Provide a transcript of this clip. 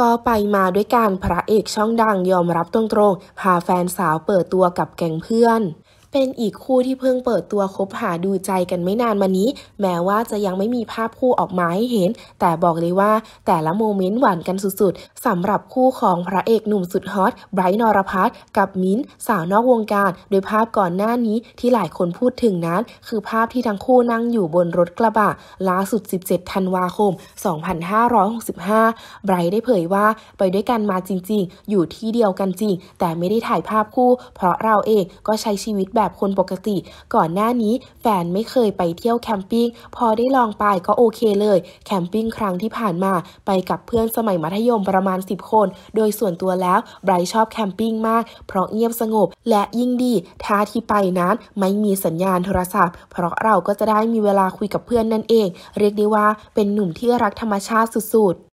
ก็ไปมาด้วยการพระเอกช่องดังยอมรับตรงๆพาแฟนสาวเปิดตัวกับแก๊งเพื่อนเป็นอีกคู่ที่เพิ่งเปิดตัวคบหาดูใจกันไม่นานมานี้ แม้ว่าจะยังไม่มีภาพคู่ออกมาให้เห็น แต่บอกเลยว่าแต่ละโมเมนต์หวานกันสุดๆ สำหรับคู่ของพระเอกหนุ่มสุดฮอตไบรท์นรพัฒน์กับมิ้น สาวนอกวงการโดยภาพก่อนหน้านี้ที่หลายคนพูดถึงนั้น คือภาพที่ทั้งคู่นั่งอยู่บนรถกระบะล่าสุด 17 ธันวาคม 2565 ไบรท์ได้เผยว่าไปด้วยกันมาจริงๆ อยู่ที่เดียวกันจริง แต่ไม่ได้ถ่ายภาพคู่ เพราะเราเองก็ใช้ชีวิตแบบแบบคนปกติ ก่อนหน้านี้แฟนไม่เคยไปเที่ยวแคมปิง้งพอได้ลองไปก็โอเคเลย แคมปิ้งครั้งที่ผ่านมาไปกับเพื่อนสมัยมัธยมประมาณ10คน โดยส่วนตัวแล้วไบรท์ชอบแคมปิ้งมาก เพราะเงียบสงบ และยิ่งดีท่าที่ไปนั้นไม่มีสัญญาณโทรศัพท์ เพราะเราก็จะได้มีเวลาคุยกับเพื่อนนั่นเอง เรียกได้ว่าเป็นหนุ่มที่รักธรรมชาติสุดๆ